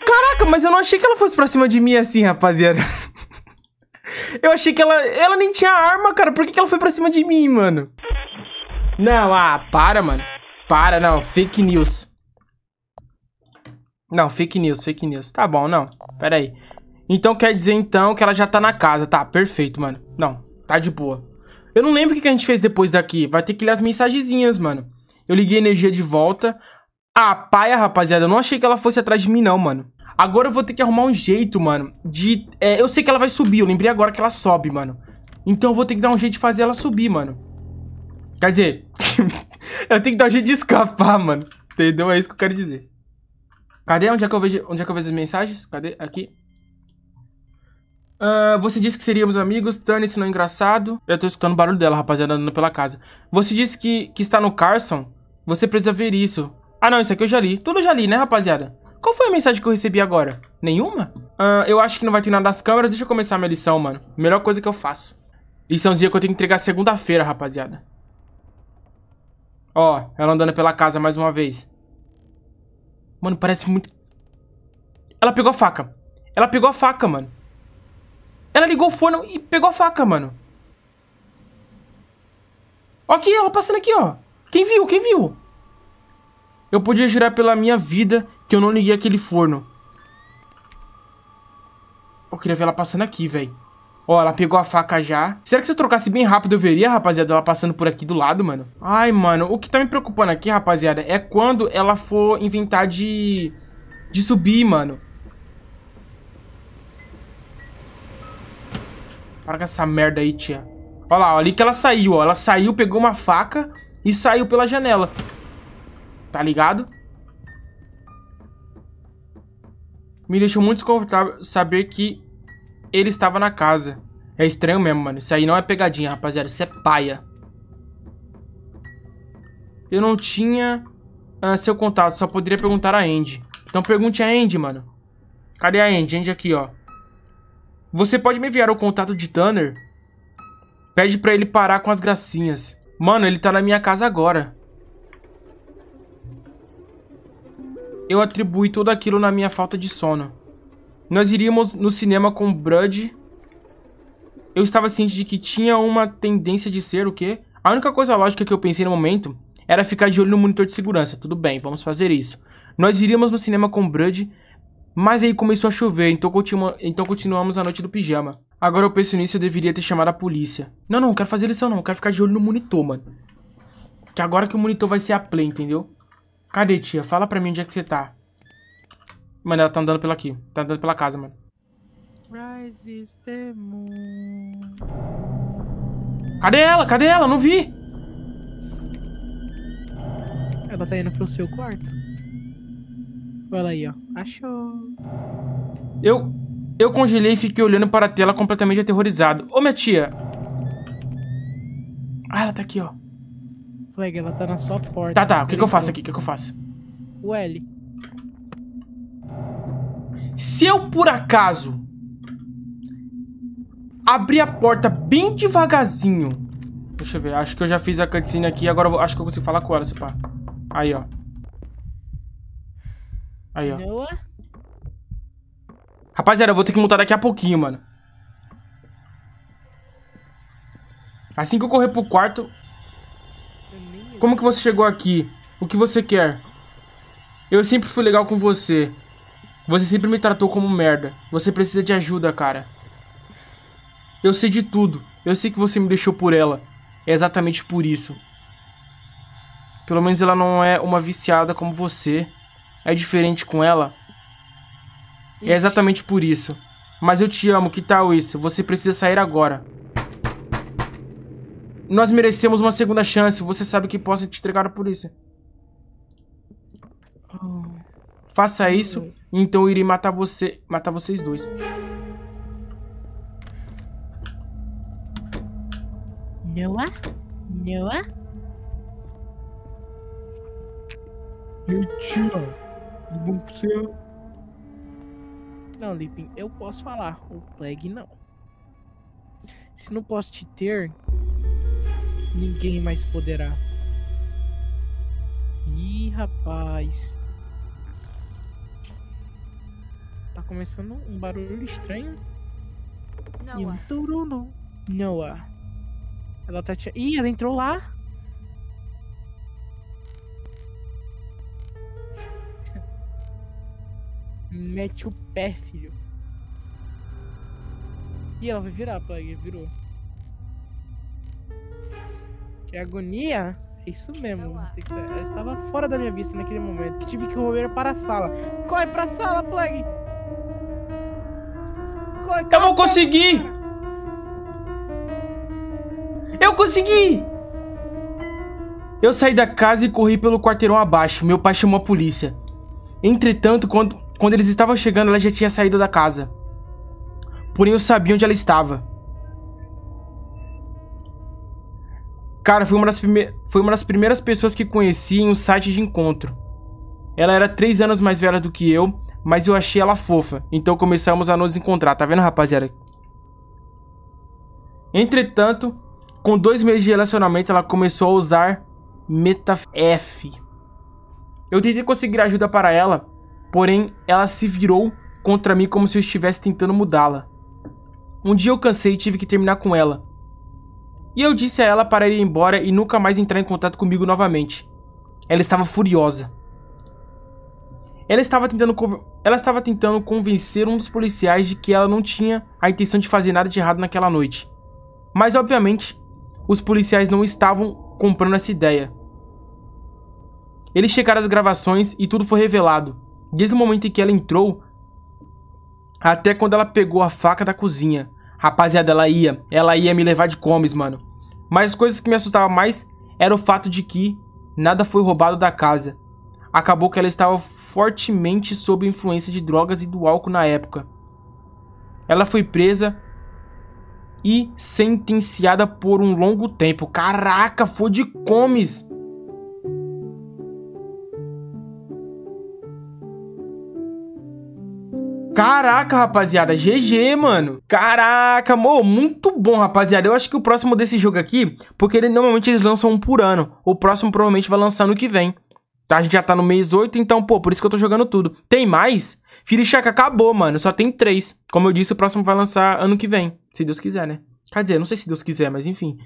Caraca, mas eu não achei que ela fosse pra cima de mim assim, rapaziada. Eu achei que ela... Ela nem tinha arma, cara. Por que, que ela foi pra cima de mim, mano? Não, ah, para, mano. Para, não. Fake news. Não, fake news, fake news. Tá bom, não. Pera aí. Então quer dizer, então, que ela já tá na casa. Tá, perfeito, mano. Não, tá de boa. Eu não lembro o que a gente fez depois daqui. Vai ter que ler as mensagenzinhas, mano. Eu liguei a energia de volta. Ah, paia, rapaziada. Eu não achei que ela fosse atrás de mim, não, mano. Agora eu vou ter que arrumar um jeito, mano, de... É, eu sei que ela vai subir. Eu lembrei agora que ela sobe, mano. Então eu vou ter que dar um jeito de fazer ela subir, mano. Quer dizer, eu tenho que dar um jeito de escapar, mano. Entendeu? É isso que eu quero dizer. Cadê? Onde é que eu vejo, onde é que eu vejo as mensagens? Cadê? Aqui. Uh, você disse que seríamos amigos, Tânia, se não é engraçado. Eu tô escutando o barulho dela, rapaziada, andando pela casa. Você disse que, que está no Carson. Você precisa ver isso. Ah, não, isso aqui eu já li. Tudo eu já li, né, rapaziada? Qual foi a mensagem que eu recebi agora? Nenhuma? Uh, eu acho que não vai ter nada das câmeras. Deixa eu começar minha lição, mano. Melhor coisa que eu faço. Liçãozinha que eu tenho que entregar segunda-feira, rapaziada. Ó, ela andando pela casa mais uma vez. Mano, parece muito... Ela pegou a faca. Ela pegou a faca, mano. Ela ligou o forno e pegou a faca, mano. Ó aqui, ela passando aqui, ó. Quem viu? Quem viu? Eu podia jurar pela minha vida que eu não liguei aquele forno. Eu queria ver ela passando aqui, velho. Ó, ela pegou a faca já. Será que se eu trocasse bem rápido eu veria, rapaziada, ela passando por aqui do lado, mano? Ai, mano, o que tá me preocupando aqui, rapaziada, é quando ela for inventar de... De subir, mano. Para com essa merda aí, tia. Olha lá, ó, ali que ela saiu, ó. Ela saiu, pegou uma faca e saiu pela janela. Tá ligado? Me deixou muito desconfortável saber que ele estava na casa. É estranho mesmo, mano. Isso aí não é pegadinha, rapaziada. Isso é paia. Eu não tinha uh, seu contato. Só poderia perguntar a Andy. Então pergunte a Andy, mano. Cadê a Andy? Andy aqui, ó. Você pode me enviar o contato de Tanner? Pede pra ele parar com as gracinhas. Mano, ele tá na minha casa agora. Eu atribuí tudo aquilo na minha falta de sono. Nós iríamos no cinema com Brud. Eu estava ciente de que tinha uma tendência de ser o quê? A única coisa lógica que eu pensei no momento era ficar de olho no monitor de segurança. Tudo bem, vamos fazer isso. Nós iríamos no cinema com Brud, mas aí começou a chover, então, continu então continuamos a noite do pijama. Agora eu penso nisso, eu deveria ter chamado a polícia. Não, não, não quero fazer lição não, eu quero ficar de olho no monitor, mano. Que agora que o monitor vai ser a play, entendeu? Cadê, tia? Fala pra mim onde é que você tá. Mano, ela tá andando pela aqui. Tá andando pela casa, mano. Rises Cadê ela? Cadê ela? Não vi. Ela tá indo pro seu quarto. Olha aí, ó. Achou. Eu... Eu congelei e fiquei olhando para a tela completamente aterrorizado. Ô, minha tia. Ah, ela tá aqui, ó. Flag, ela tá na sua porta. Tá, tá. O que, que eu faço aqui? O que, que eu faço? O L. Se eu, por acaso, abrir a porta bem devagarzinho... Deixa eu ver, acho que eu já fiz a cutscene aqui, agora eu, acho que eu consigo falar com ela, se pá. Aí, ó. Aí, ó. Rapaziada, eu vou ter que montar daqui a pouquinho, mano. Assim que eu correr pro quarto... Como que você chegou aqui? O que você quer? Eu sempre fui legal com você. Você sempre me tratou como merda. Você precisa de ajuda, cara. Eu sei de tudo. Eu sei que você me deixou por ela. É exatamente por isso. Pelo menos ela não é uma viciada como você. É diferente com ela. É Ixi. É exatamente por isso. Mas eu te amo, que tal isso? Você precisa sair agora. Nós merecemos uma segunda chance. Você sabe que posso te entregar a polícia. Faça uhum. isso, então eu irei matar você, matar vocês dois. Noah? Noah? Mentira! É você... Não, Lipin, eu posso falar. O Plague não. Se não posso te ter, ninguém mais poderá. Ih, rapaz. Tá começando um barulho estranho. Noah. E Noah. Ela tá te... Ih, ela entrou lá! Mete o pé, filho. E ela vai virar, plague Virou. Que agonia! É isso mesmo. Tem que ser. Ela estava fora da minha vista naquele momento. Que tive que correr para a sala. Corre para a sala, plague eu vou conseguir! Eu consegui! Eu saí da casa e corri pelo quarteirão abaixo. Meu pai chamou a polícia. Entretanto, quando, quando eles estavam chegando, ela já tinha saído da casa. Porém, eu sabia onde ela estava. Cara, foi uma das, foi uma das primeiras pessoas que conheci em um site de encontro. Ela era três anos mais velha do que eu mas eu achei ela fofa, então começamos a nos encontrar, tá vendo, rapaziada? Entretanto, com dois meses de relacionamento, ela começou a usar metaf Eu tentei conseguir ajuda para ela, porém ela se virou contra mim como se eu estivesse tentando mudá-la. Um dia eu cansei e tive que terminar com ela. E eu disse a ela para ir embora e nunca mais entrar em contato comigo novamente. Ela estava furiosa. Ela estava tentando ela estava tentando convencer um dos policiais de que ela não tinha a intenção de fazer nada de errado naquela noite. Mas obviamente, os policiais não estavam comprando essa ideia. Eles checaram as gravações e tudo foi revelado. Desde o momento em que ela entrou até quando ela pegou a faca da cozinha. Rapaziada, ela ia, ela ia me levar de comes, mano. Mas as coisas que me assustavam mais era o fato de que nada foi roubado da casa. Acabou que ela estava fortemente sob a influência de drogas e do álcool na época. Ela foi presa e sentenciada por um longo tempo. Caraca, foi de comes! Caraca, rapaziada, GG, mano. Caraca, mo, muito bom, rapaziada. Eu acho que o próximo desse jogo aqui, porque ele, normalmente eles lançam um por ano. O próximo provavelmente vai lançar no que vem. Tá, a gente já tá no mês 8, então, pô, por isso que eu tô jogando tudo. Tem mais? Firishaka acabou, mano. Só tem 3. Como eu disse, o próximo vai lançar ano que vem. Se Deus quiser, né? Quer dizer, não sei se Deus quiser, mas enfim.